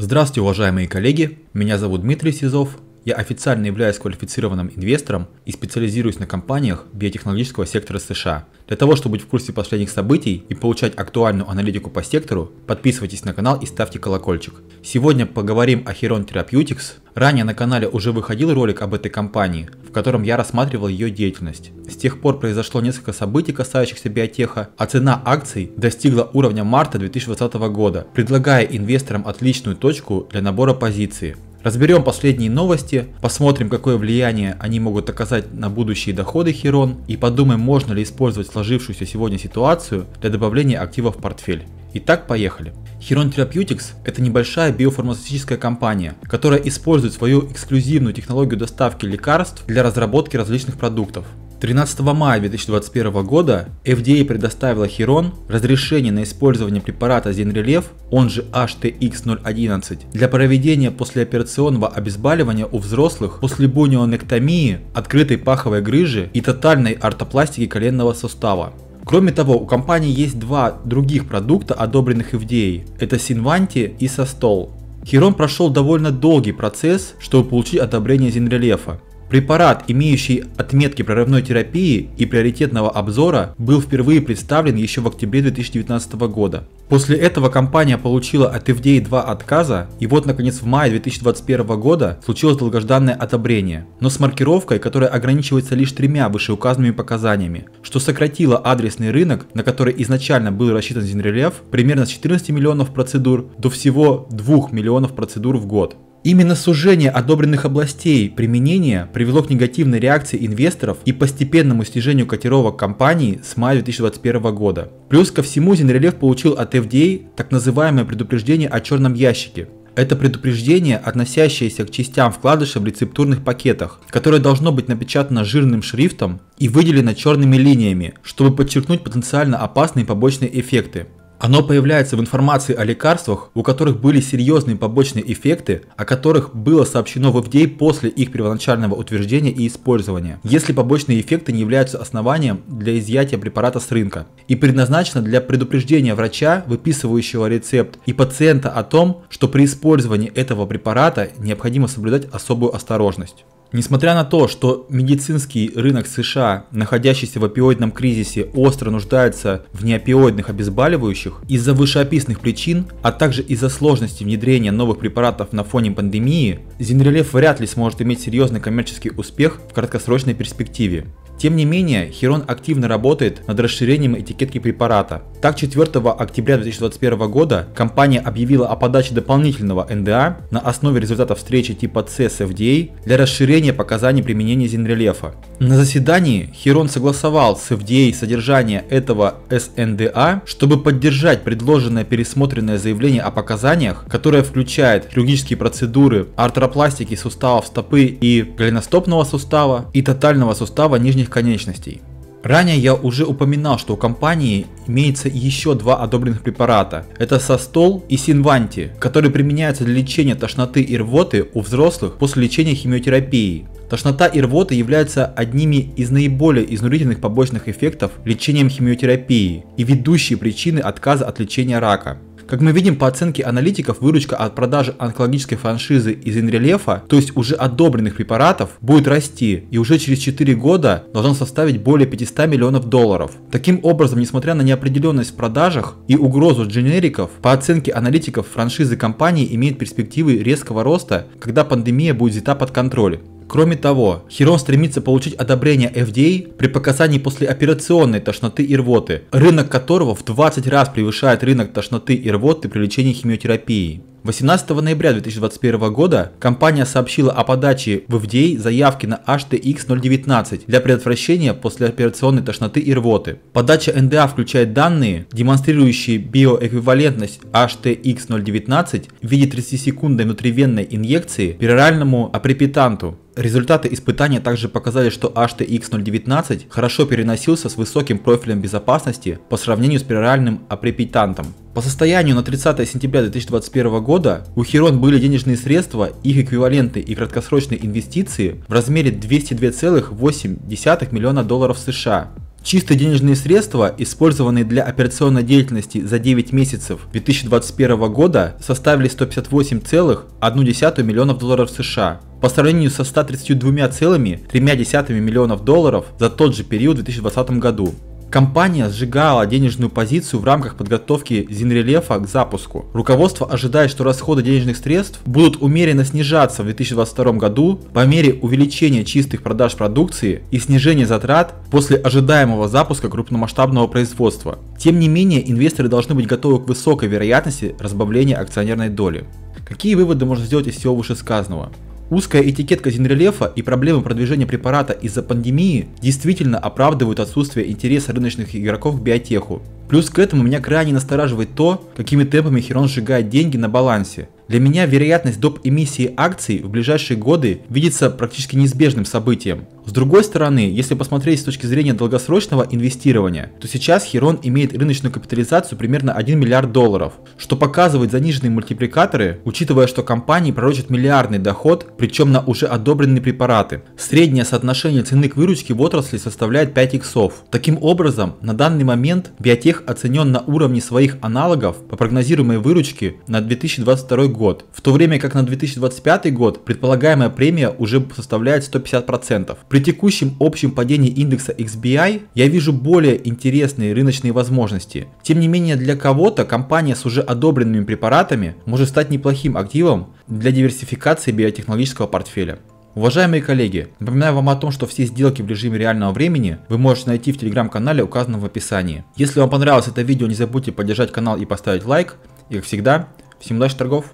Здравствуйте, уважаемые коллеги! Меня зовут Дмитрий Сизов, я официально являюсь квалифицированным инвестором и специализируюсь на компаниях биотехнологического сектора США. Для того, чтобы быть в курсе последних событий и получать актуальную аналитику по сектору, подписывайтесь на канал и ставьте колокольчик. Сегодня поговорим о Heron Therapeutics. Ранее на канале уже выходил ролик об этой компании, в котором я рассматривал ее деятельность. С тех пор произошло несколько событий, касающихся биотеха, а цена акций достигла уровня марта 2020 года, предлагая инвесторам отличную точку для набора позиции. Разберем последние новости, посмотрим какое влияние они могут оказать на будущие доходы Хирон, и подумаем можно ли использовать сложившуюся сегодня ситуацию для добавления активов в портфель. Итак, поехали. Хирон Therapeutics – это небольшая биофармацевтическая компания, которая использует свою эксклюзивную технологию доставки лекарств для разработки различных продуктов. 13 мая 2021 года FDA предоставила Хирон разрешение на использование препарата Зинрелев, он же HTX011, для проведения послеоперационного обезболивания у взрослых после бунионектомии, открытой паховой грыжи и тотальной ортопластики коленного сустава. Кроме того, у компании есть два других продукта, одобренных FDA. Это Синванти и Состол. Хирон прошел довольно долгий процесс, чтобы получить одобрение Зинрелефа. Препарат, имеющий отметки прорывной терапии и приоритетного обзора, был впервые представлен еще в октябре 2019 года. После этого компания получила от FDA два отказа, и вот наконец в мае 2021 года случилось долгожданное одобрение, но с маркировкой, которая ограничивается лишь тремя вышеуказанными показаниями, что сократило адресный рынок, на который изначально был рассчитан Зинрелев, примерно с 14 миллионов процедур до всего 2 миллионов процедур в год. Именно сужение одобренных областей применения привело к негативной реакции инвесторов и постепенному снижению котировок компании с мая 2021 года. Плюс ко всему Зенрелев получил от FDA так называемое предупреждение о черном ящике. Это предупреждение, относящееся к частям вкладыша в рецептурных пакетах, которое должно быть напечатано жирным шрифтом и выделено черными линиями, чтобы подчеркнуть потенциально опасные побочные эффекты. Оно появляется в информации о лекарствах, у которых были серьезные побочные эффекты, о которых было сообщено в FDA после их первоначального утверждения и использования, если побочные эффекты не являются основанием для изъятия препарата с рынка и предназначено для предупреждения врача, выписывающего рецепт, и пациента о том, что при использовании этого препарата необходимо соблюдать особую осторожность. Несмотря на то, что медицинский рынок США, находящийся в опиоидном кризисе, остро нуждается в неопиоидных обезболивающих, из-за вышеописанных причин, а также из-за сложности внедрения новых препаратов на фоне пандемии, Зинрелев вряд ли сможет иметь серьезный коммерческий успех в краткосрочной перспективе. Тем не менее, Хирон активно работает над расширением этикетки препарата. Так, 4 октября 2021 года компания объявила о подаче дополнительного НДА на основе результатов встречи типа С с FDA для расширения показаний применения Зинрелефа. На заседании Хирон согласовал с FDA содержание этого СНДА, чтобы поддержать предложенное пересмотренное заявление о показаниях, которое включает хирургические процедуры артропластики суставов стопы и голеностопного сустава и тотального сустава нижних своих конечностей. Ранее я уже упоминал, что у компании имеется еще два одобренных препарата. Это Состол и Синванти, которые применяются для лечения тошноты и рвоты у взрослых после лечения химиотерапии. Тошнота и рвота являются одними из наиболее изнурительных побочных эффектов лечением химиотерапии и ведущей причины отказа от лечения рака. Как мы видим по оценке аналитиков, выручка от продажи онкологической франшизы из Инрелефа, то есть уже одобренных препаратов, будет расти и уже через 4 года должна составить более 500 миллионов долларов. Таким образом, несмотря на неопределенность в продажах и угрозу дженериков, по оценке аналитиков франшизы компании имеет перспективы резкого роста, когда пандемия будет взята под контроль. Кроме того, Хирон стремится получить одобрение FDA при показании послеоперационной тошноты и рвоты, рынок которого в 20 раз превышает рынок тошноты и рвоты при лечении химиотерапии. 18 ноября 2021 года компания сообщила о подаче в FDA заявки на HTX-019 для предотвращения послеоперационной тошноты и рвоты. Подача НДА включает данные, демонстрирующие биоэквивалентность HTX-019 в виде 30-секундной внутривенной инъекции пероральному апрепитанту Результаты испытания также показали, что HTX-019 хорошо переносился с высоким профилем безопасности по сравнению с пероральным апрепитантом. По состоянию на 30 сентября 2021 года у Хирон были денежные средства, их эквиваленты и краткосрочные инвестиции в размере 202,8 миллиона долларов США. Чистые денежные средства, использованные для операционной деятельности за 9 месяцев 2021 года, составили 158,1 миллионов долларов США по сравнению со 132,3 миллионов долларов за тот же период в 2020 году. Компания сжигала денежную позицию в рамках подготовки Зинрелефа к запуску. Руководство ожидает, что расходы денежных средств будут умеренно снижаться в 2022 году по мере увеличения чистых продаж продукции и снижения затрат после ожидаемого запуска крупномасштабного производства. Тем не менее, инвесторы должны быть готовы к высокой вероятности разбавления акционерной доли. Какие выводы можно сделать из всего вышесказанного? Узкая этикетка Зинрелефа и проблемы продвижения препарата из-за пандемии действительно оправдывают отсутствие интереса рыночных игроков к биотеху. Плюс к этому меня крайне настораживает то, какими темпами Херон сжигает деньги на балансе. Для меня вероятность доп. эмиссии акций в ближайшие годы видится практически неизбежным событием. С другой стороны, если посмотреть с точки зрения долгосрочного инвестирования, то сейчас Хирон имеет рыночную капитализацию примерно 1 миллиард долларов, что показывает заниженные мультипликаторы, учитывая, что компании пророчат миллиардный доход, причем на уже одобренные препараты. Среднее соотношение цены к выручке в отрасли составляет 5 иксов. Таким образом, на данный момент биотех оценен на уровне своих аналогов по прогнозируемой выручке на 2022 год, в то время как на 2025 год предполагаемая премия уже составляет 150%. При при текущем общем падении индекса XBI я вижу более интересные рыночные возможности. Тем не менее для кого-то компания с уже одобренными препаратами может стать неплохим активом для диверсификации биотехнологического портфеля. Уважаемые коллеги, напоминаю вам о том, что все сделки в режиме реального времени вы можете найти в телеграм-канале, указанном в описании. Если вам понравилось это видео, не забудьте поддержать канал и поставить лайк. И как всегда, всем удачи торгов!